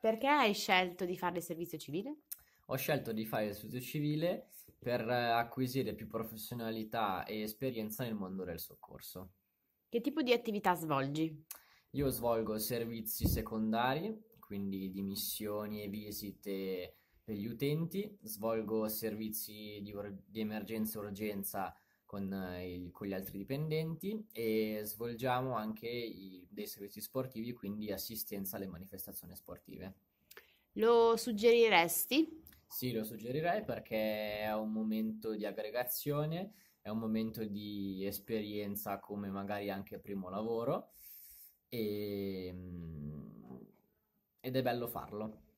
Perché hai scelto di fare il servizio civile? Ho scelto di fare il servizio civile per eh, acquisire più professionalità e esperienza nel mondo del soccorso. Che tipo di attività svolgi? Io svolgo servizi secondari, quindi di missioni e visite per gli utenti, svolgo servizi di, or- di emergenza e urgenza con, eh, il, con gli altri dipendenti e svolgiamo anche i, dei servizi sportivi, quindi assistenza alle manifestazioni sportive. Lo suggeriresti? Sì, lo suggerirei perché è un momento di aggregazione, è un momento di esperienza come magari anche primo lavoro e, mm, ed è bello farlo.